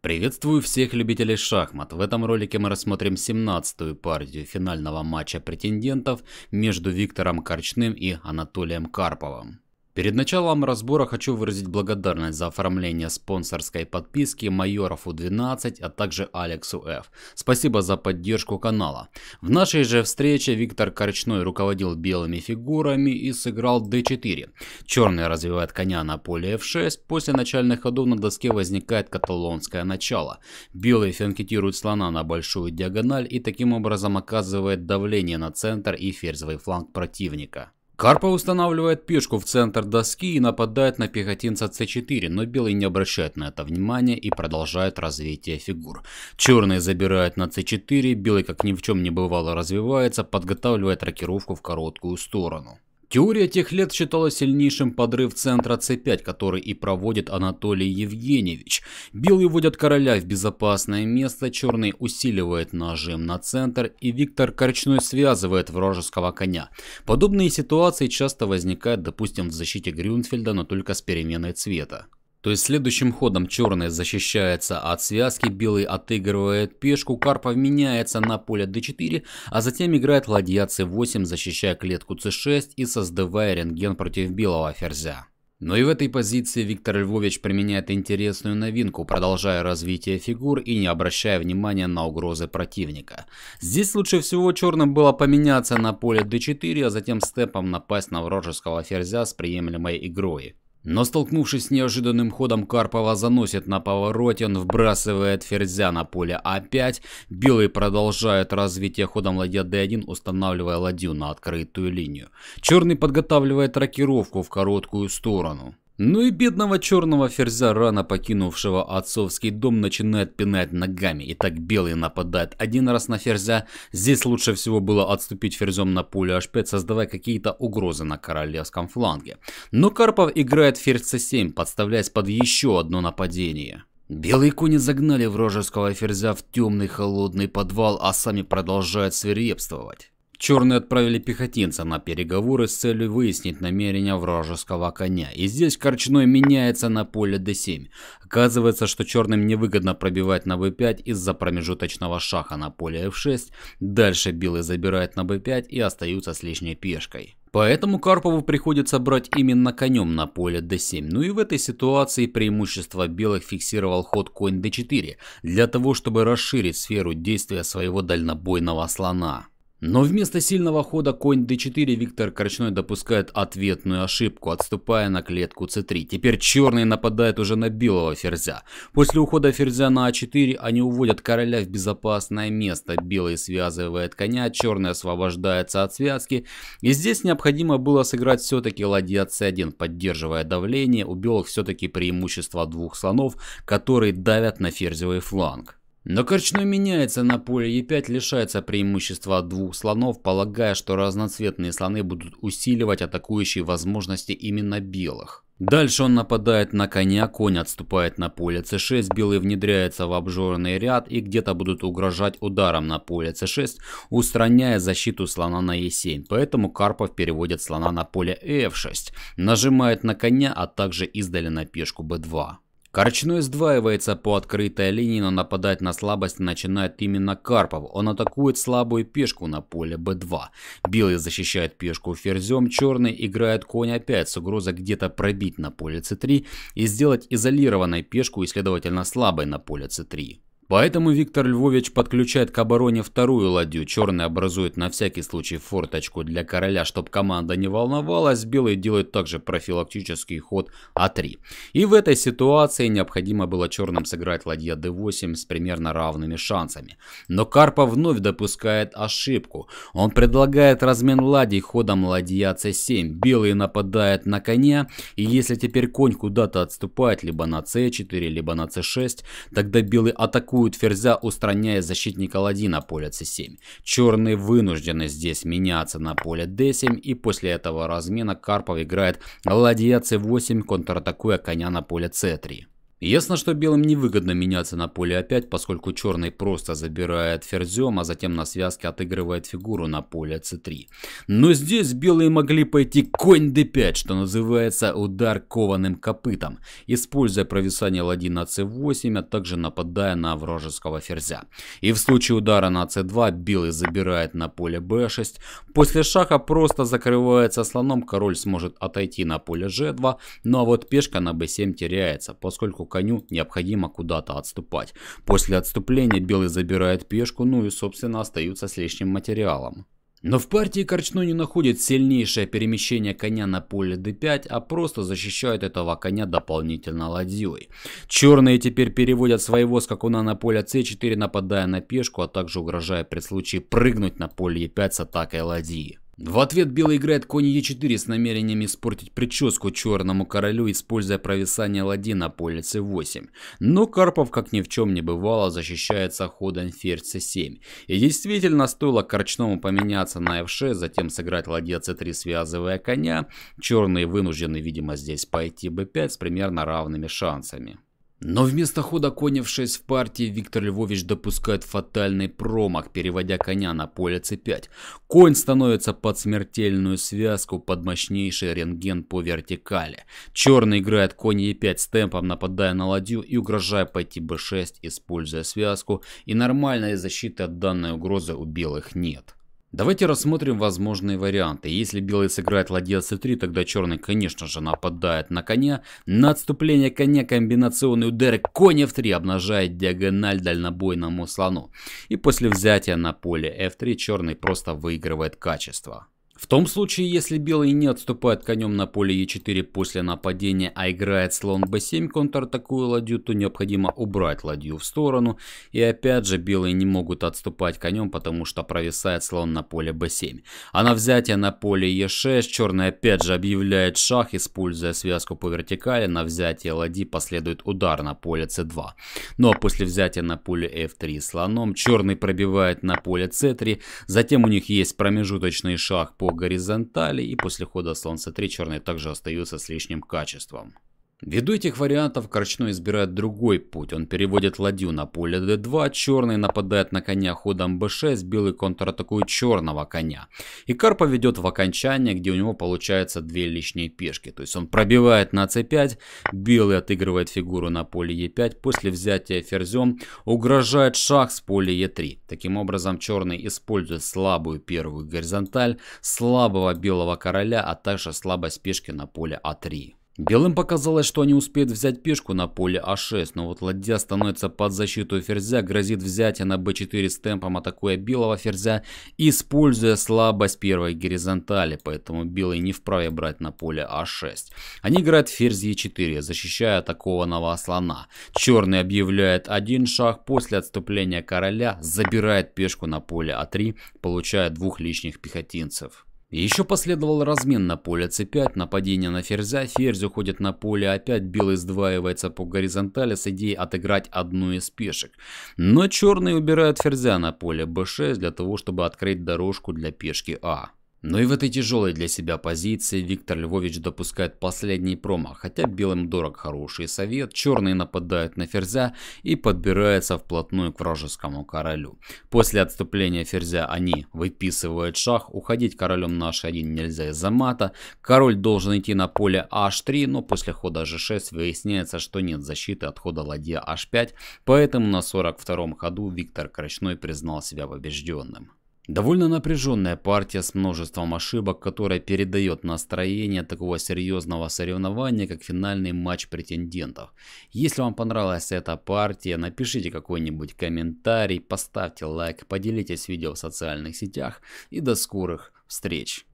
Приветствую всех любителей шахмат. В этом ролике мы рассмотрим 17-ю партию финального матча претендентов между Виктором Корчным и Анатолием Карповым. Перед началом разбора хочу выразить благодарность за оформление спонсорской подписки Майорову 12, а также Алексу Ф. Спасибо за поддержку канала. В нашей же встрече Виктор Корчной руководил белыми фигурами и сыграл d4. Черный развивает коня на поле f6, после начальных ходов на доске возникает каталонское начало. Белый фианкетирует слона на большую диагональ и таким образом оказывает давление на центр и ферзовый фланг противника. Карпа устанавливает пешку в центр доски и нападает на пехотинца c4, но белый не обращает на это внимания и продолжает развитие фигур. Черные забирают на c4, белый как ни в чем не бывало развивается, подготавливает рокировку в короткую сторону. Теория тех лет считала сильнейшим подрыв центра c 5 который и проводит Анатолий Евгеньевич. Белые вводят короля в безопасное место, черный усиливает нажим на центр и Виктор Корчной связывает вражеского коня. Подобные ситуации часто возникают, допустим, в защите Грюнфельда, но только с переменой цвета. То есть следующим ходом черный защищается от связки, белый отыгрывает пешку, Карпов меняется на поле d4, а затем играет ладья c8, защищая клетку c6 и создавая рентген против белого ферзя. Но и в этой позиции Виктор Львович применяет интересную новинку, продолжая развитие фигур и не обращая внимания на угрозы противника. Здесь лучше всего черным было поменяться на поле d4, а затем степом напасть на вражеского ферзя с приемлемой игрой. Но столкнувшись с неожиданным ходом, Карпова заносит на повороте, он вбрасывает ферзя на поле А5. Белый продолжает развитие ходом ладья D1, устанавливая ладью на открытую линию. Черный подготавливает рокировку в короткую сторону. Ну и бедного черного ферзя, рано покинувшего отцовский дом, начинает пинать ногами. И так белый нападает один раз на ферзя. Здесь лучше всего было отступить ферзем на поле h5, создавая какие-то угрозы на королевском фланге. Но Карпов играет ферзь c7, подставляясь под еще одно нападение. Белые кони загнали вражеского ферзя в темный холодный подвал, а сами продолжают свирепствовать. Черные отправили пехотинца на переговоры с целью выяснить намерения вражеского коня. И здесь Корчной меняется на поле d7. Оказывается, что черным невыгодно пробивать на b5 из-за промежуточного шаха на поле f6. Дальше белый забирает на b5 и остаются с лишней пешкой. Поэтому Карпову приходится брать именно конем на поле d7. Ну и в этой ситуации преимущество белых фиксировал ход конь d4, для того чтобы расширить сферу действия своего дальнобойного слона. Но вместо сильного хода конь d4 Виктор Корчной допускает ответную ошибку, отступая на клетку c3. Теперь черный нападает уже на белого ферзя. После ухода ферзя на a а 4 они уводят короля в безопасное место. Белый связывает коня, черный освобождается от связки. И здесь необходимо было сыграть все-таки ладья c1, поддерживая давление. У белых все-таки преимущество двух слонов, которые давят на ферзевый фланг. Но корчной меняется на поле Е5, лишается преимущества от двух слонов, полагая, что разноцветные слоны будут усиливать атакующие возможности именно белых. Дальше он нападает на коня, конь отступает на поле c6, белый внедряется в обжорный ряд и где-то будут угрожать ударом на поле c6, устраняя защиту слона на e7, поэтому Карпов переводит слона на поле f6, э нажимает на коня, а также издали на пешку b2. Корчной сдваивается по открытой линии, но нападать на слабость начинает именно Карпов. Он атакует слабую пешку на поле b2. Белый защищает пешку ферзем, черный играет конь опять с угрозой где-то пробить на поле c3 и сделать изолированной пешку и следовательно слабой на поле c3. Поэтому Виктор Львович подключает к обороне вторую ладью. Черный образует на всякий случай форточку для короля, чтобы команда не волновалась. Белый делает также профилактический ход А3. И в этой ситуации необходимо было черным сыграть ладья D8 с примерно равными шансами. Но Карпов вновь допускает ошибку. Он предлагает размен ладей ходом ладья C7. Белый нападает на коня. И если теперь конь куда-то отступает либо на C4, либо на C6, тогда белый атакует атакуют Ферзя, устраняя защитника ладьи на поле c7. Черные вынуждены здесь меняться на поле d7 и после этого размена Карпов играет ладья c8, контратакуя коня на поле c3. Ясно, что белым невыгодно меняться на поле опять, поскольку черный просто забирает ферзем, а затем на связке отыгрывает фигуру на поле c3. Но здесь белые могли пойти конь d5, что называется удар кованым копытом, используя провисание ладьи на c8, а также нападая на вражеского ферзя. И в случае удара на c2 белый забирает на поле b6. После шаха просто закрывается слоном, король сможет отойти на поле g2, ну а вот пешка на b7 теряется, поскольку коню необходимо куда-то отступать. После отступления белый забирает пешку, ну и собственно остаются с лишним материалом. Но в партии Корчну не находит сильнейшее перемещение коня на поле d5, а просто защищает этого коня дополнительно ладьей. Черные теперь переводят своего скакуна на поле c4, нападая на пешку, а также угрожая при случае прыгнуть на поле e5 с атакой ладьи. В ответ белый играет конь Е4 с намерением испортить прическу черному королю, используя провисание ладьи на поле c 8 Но Карпов, как ни в чем не бывало, защищается ходом ферзь c 7 И действительно, стоило Корчному поменяться на F6, затем сыграть ладья c 3 связывая коня. Черные вынуждены, видимо, здесь пойти b5 с примерно равными шансами. Но вместо хода коня в 6 в партии Виктор Львович допускает фатальный промах, переводя коня на поле c5. Конь становится под смертельную связку, под мощнейший рентген по вертикали. Черный играет конь e5 с темпом, нападая на ладью и угрожая пойти b6, используя связку. И нормальной защиты от данной угрозы у белых нет. Давайте рассмотрим возможные варианты. Если белый сыграет ладья c3, тогда черный, конечно же, нападает на коня. На отступление коня комбинационный удар конь f3 обнажает диагональ дальнобойному слону. И после взятия на поле f3 черный просто выигрывает качество. В том случае, если белые не отступают конем на поле e 4 после нападения, а играет слон b 7 контратакуя ладью, то необходимо убрать ладью в сторону. И опять же, белые не могут отступать конем, потому что провисает слон на поле b 7 А на взятие на поле e 6 черный опять же объявляет шах, используя связку по вертикали. На взятие ладьи последует удар на поле c 2 Но после взятия на поле F3 слоном, черный пробивает на поле c 3 Затем у них есть промежуточный шах по по горизонтали и после хода Солнца 3 черные также остаются с лишним качеством. Ввиду этих вариантов Корчной избирает другой путь. Он переводит ладью на поле d2, черный нападает на коня ходом b6, белый контратакует черного коня. И Кар поведет в окончание, где у него получается две лишние пешки. То есть он пробивает на c5, белый отыгрывает фигуру на поле e5, после взятия ферзем угрожает шах с поля e3. Таким образом черный использует слабую первую горизонталь, слабого белого короля, а также слабость пешки на поле a а 3 Белым показалось, что они успеют взять пешку на поле А6, но вот ладья становится под защиту ферзя, грозит взятие на b4 с темпом, атакуя белого ферзя, используя слабость первой горизонтали, поэтому белые не вправе брать на поле А6. Они играют ферзь Е4, защищая атакованного слона. Черный объявляет один шаг, после отступления короля забирает пешку на поле А3, получая двух лишних пехотинцев. Еще последовал размен на поле c5, нападение на ферзя, ферзь уходит на поле опять, белый сдваивается по горизонтали с идеей отыграть одну из пешек. Но черные убирают ферзя на поле b6 для того, чтобы открыть дорожку для пешки а. Но и в этой тяжелой для себя позиции Виктор Львович допускает последний промах, хотя белым дорог хороший совет, черные нападают на Ферзя и подбираются вплотную к вражескому королю. После отступления Ферзя они выписывают шах, уходить королем на h1 нельзя из-за мата, король должен идти на поле h3, но после хода g6 выясняется, что нет защиты от хода ладья h5, поэтому на 42-м ходу Виктор Крачной признал себя побежденным. Довольно напряженная партия с множеством ошибок, которая передает настроение такого серьезного соревнования, как финальный матч претендентов. Если вам понравилась эта партия, напишите какой-нибудь комментарий, поставьте лайк, поделитесь видео в социальных сетях и до скорых встреч!